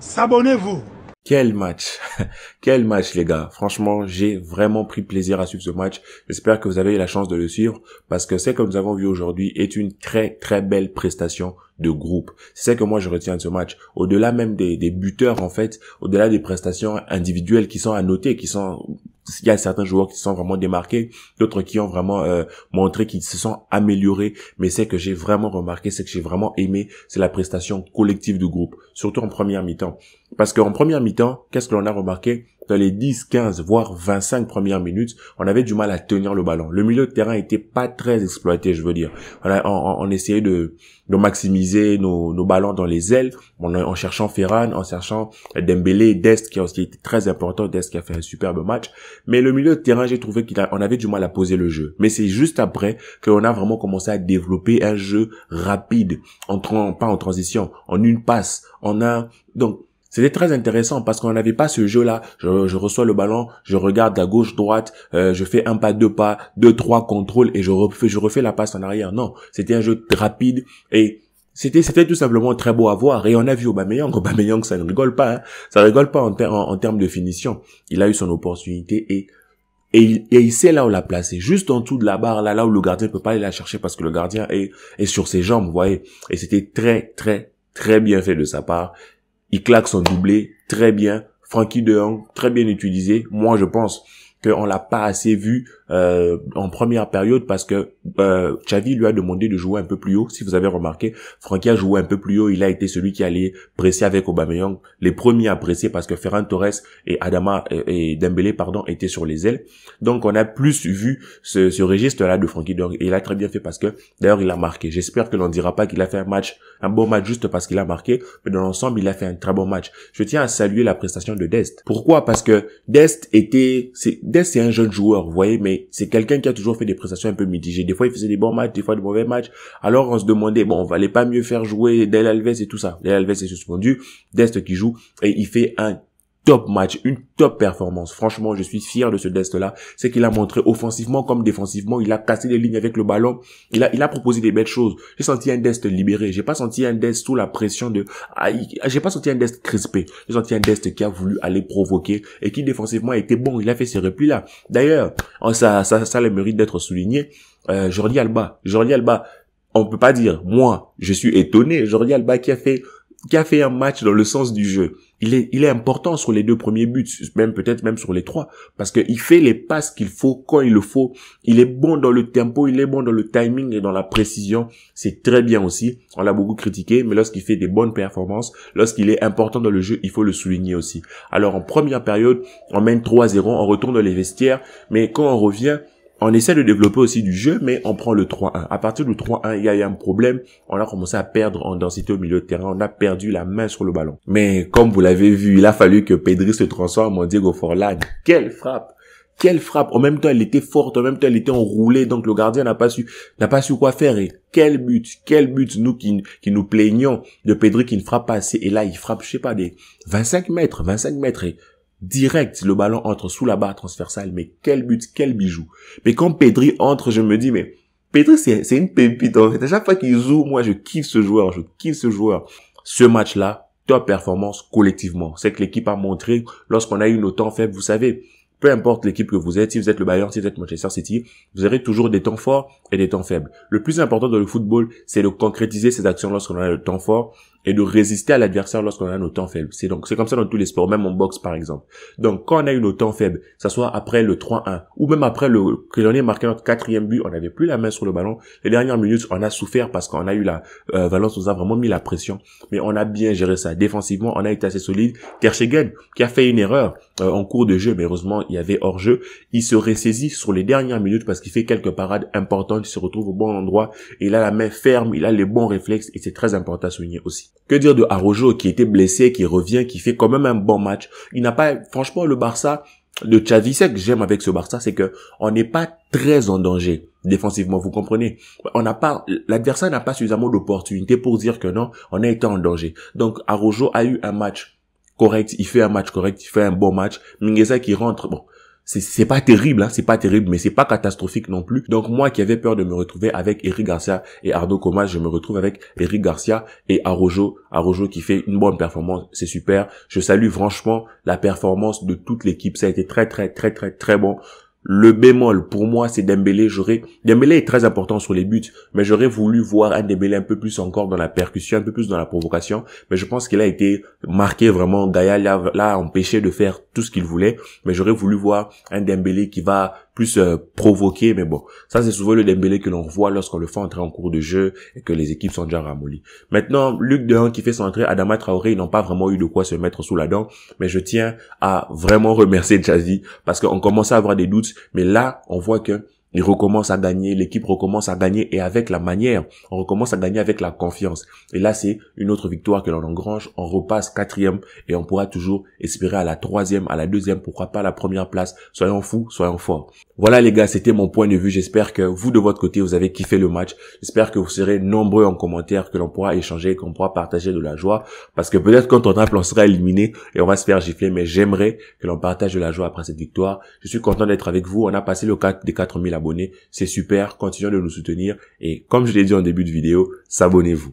S'abonnez-vous. Quel match Quel match les gars Franchement, j'ai vraiment pris plaisir à suivre ce match. J'espère que vous avez eu la chance de le suivre parce que c'est que nous avons vu aujourd'hui est une très très belle prestation de groupe. C'est ce que moi je retiens de ce match. Au-delà même des, des buteurs en fait, au-delà des prestations individuelles qui sont à noter, qui sont il y a certains joueurs qui se sont vraiment démarqués, d'autres qui ont vraiment euh, montré qu'ils se sont améliorés. Mais ce que j'ai vraiment remarqué, c'est que j'ai vraiment aimé, c'est la prestation collective du groupe, surtout en première mi-temps. Parce qu'en première mi-temps, qu'est-ce que l'on a remarqué dans les 10, 15, voire 25 premières minutes, on avait du mal à tenir le ballon. Le milieu de terrain était pas très exploité, je veux dire. On, on, essayait de, maximiser nos, ballons dans les ailes, en, cherchant Ferran, en cherchant Dembélé, Dest qui a aussi très important, Dest qui a fait un superbe match. Mais le milieu de terrain, j'ai trouvé qu'on avait du mal à poser le jeu. Mais c'est juste après qu'on a vraiment commencé à développer un jeu rapide, en, pas en transition, en une passe, en un... Donc, c'était très intéressant parce qu'on n'avait pas ce jeu-là. Je, reçois le ballon, je regarde à gauche, droite, euh, je fais un pas, deux pas, deux, trois contrôles et je refais, je refais la passe en arrière. Non, c'était un jeu rapide et c'était c'était tout simplement très beau à voir et on a vu Aubameyang Aubameyang ça ne rigole pas ça hein. ça rigole pas en, en, termes de finition il a eu son opportunité et et il, il sait là où la placer juste en dessous de la barre là là où le gardien peut pas aller la chercher parce que le gardien est est sur ses jambes vous voyez et c'était très très très bien fait de sa part il claque son doublé très bien. Frankie de très bien utilisé. Moi, je pense qu'on l'a pas assez vu euh, en première période parce que euh, Xavi lui a demandé de jouer un peu plus haut. Si vous avez remarqué, Francky a joué un peu plus haut. Il a été celui qui allait presser avec Aubameyang, les premiers à presser parce que Ferran Torres et Adama euh, et, Dembélé pardon étaient sur les ailes. Donc on a plus vu ce, registre-là de Francky il a très bien fait parce que d'ailleurs il a marqué. J'espère que l'on ne dira pas qu'il a fait un match, un bon match juste parce qu'il a marqué, mais dans l'ensemble il a fait un très bon match. Je tiens à saluer la prestation de Dest. Pourquoi Parce que Dest était, c'est, Dest c'est un jeune joueur, vous voyez, mais c'est quelqu'un qui a toujours fait des prestations un peu mitigées fois, il faisait des bons matchs, des fois des mauvais matchs. Alors, on se demandait, bon, on valait pas mieux faire jouer Del Alves et tout ça. Del Alves est suspendu, Dest qui joue, et il fait un top match, une top performance. Franchement, je suis fier de ce Dest-là. C'est qu'il a montré offensivement comme défensivement. Il a cassé les lignes avec le ballon. Il a, il a proposé des belles choses. J'ai senti un Dest libéré. J'ai pas senti un Dest sous la pression de, ah, ah, j'ai pas senti un Dest crispé. J'ai senti un Dest qui a voulu aller provoquer et qui défensivement était bon. Il a fait ses replis-là. D'ailleurs, oh, ça, ça, ça le mérite d'être souligné. Euh, Jordi Alba. Jordi Alba. On peut pas dire, moi, je suis étonné. Jordi Alba qui a fait qui a fait un match dans le sens du jeu. Il est, il est important sur les deux premiers buts, même peut-être même sur les trois, parce qu'il fait les passes qu'il faut quand il le faut. Il est bon dans le tempo, il est bon dans le timing et dans la précision. C'est très bien aussi. On l'a beaucoup critiqué, mais lorsqu'il fait des bonnes performances, lorsqu'il est important dans le jeu, il faut le souligner aussi. Alors en première période, on mène 3-0, on retourne dans les vestiaires, mais quand on revient, on essaie de développer aussi du jeu, mais on prend le 3-1. À partir du 3-1, il y a eu un problème. On a commencé à perdre en densité au milieu de terrain. On a perdu la main sur le ballon. Mais comme vous l'avez vu, il a fallu que Pedri se transforme en Diego Forlan. Quelle frappe quelle frappe En même temps, elle était forte. En même temps, elle était enroulée. Donc, le gardien n'a pas su, n'a pas su quoi faire. Et quel but, quel but nous qui, nous plaignons de Pedri qui ne frappe pas assez. Et là, il frappe, je sais pas, des 25 mètres, 25 mètres direct, le ballon entre sous la barre transversale, mais quel but, quel bijou. Mais quand Pedri entre, je me dis, mais Pedri, c'est une pépite. En fait. À chaque fois qu'il joue, moi, je kiffe ce joueur, je kiffe ce joueur. Ce match-là, top performance collectivement. C'est que l'équipe a montré lorsqu'on a eu nos temps faible vous savez peu importe l'équipe que vous êtes, si vous êtes le Bayern, si vous êtes Manchester City, vous aurez toujours des temps forts et des temps faibles. Le plus important dans le football, c'est de concrétiser ses actions lorsqu'on a le temps fort et de résister à l'adversaire lorsqu'on a nos temps faibles. C'est donc, c'est comme ça dans tous les sports, même en boxe par exemple. Donc, quand on a eu nos temps faibles, ça soit après le 3-1, ou même après le, que l'on ait marqué notre quatrième but, on n'avait plus la main sur le ballon. Les dernières minutes, on a souffert parce qu'on a eu la, euh, Valence nous a vraiment mis la pression. Mais on a bien géré ça. Défensivement, on a été assez solide. Terchegen, qui a fait une erreur, euh, en cours de jeu, mais heureusement, il y avait hors-jeu. Il se ressaisit sur les dernières minutes parce qu'il fait quelques parades importantes, il se retrouve au bon endroit, il a la main ferme, il a les bons réflexes et c'est très important à souligner aussi. Que dire de Arojo qui était blessé, qui revient, qui fait quand même un bon match. Il n'a pas, franchement, le Barça, de Xavi, que j'aime avec ce Barça, c'est que on n'est pas très en danger défensivement, vous comprenez. On n'a pas, l'adversaire n'a pas suffisamment d'opportunités pour dire que non, on a été en danger. Donc, Arojo a eu un match correct, il fait un match correct, il fait un bon match. Mingesa qui rentre, bon, c'est pas terrible, hein, c'est pas terrible, mais c'est pas catastrophique non plus. Donc moi qui avais peur de me retrouver avec Eric Garcia et Ardo Comas, je me retrouve avec Eric Garcia et Arojo. Arojo qui fait une bonne performance, c'est super. Je salue franchement la performance de toute l'équipe, ça a été très très très très très bon. Le bémol pour moi c'est Dembélé. J'aurais Dembélé est très important sur les buts, mais j'aurais voulu voir un Dembélé un peu plus encore dans la percussion, un peu plus dans la provocation. Mais je pense qu'il a été marqué vraiment. Gaïa l'a empêché de faire tout ce qu'il voulait, mais j'aurais voulu voir un Dembélé qui va plus euh, provoqué, mais bon, ça c'est souvent le Dembélé que l'on voit lorsqu'on le fait entrer en cours de jeu et que les équipes sont déjà ramollies. Maintenant, Luc Dehan qui fait son entrée, Adama Traoré, ils n'ont pas vraiment eu de quoi se mettre sous la dent, mais je tiens à vraiment remercier Jazzy parce qu'on commençait à avoir des doutes, mais là, on voit que il recommence à gagner, l'équipe recommence à gagner et avec la manière, on recommence à gagner avec la confiance. Et là, c'est une autre victoire que l'on engrange, on repasse quatrième et on pourra toujours espérer à la troisième, à la deuxième, pourquoi pas la première place. Soyons fous, soyons forts. Voilà les gars, c'était mon point de vue. J'espère que vous de votre côté, vous avez kiffé le match. J'espère que vous serez nombreux en commentaire, que l'on pourra échanger, qu'on pourra partager de la joie. Parce que peut-être quand on tape, on sera éliminé et on va se faire gifler. Mais j'aimerais que l'on partage de la joie après cette victoire. Je suis content d'être avec vous. On a passé le 4 des 4000 c'est super, continuez de nous soutenir et comme je l'ai dit en début de vidéo, s'abonnez-vous.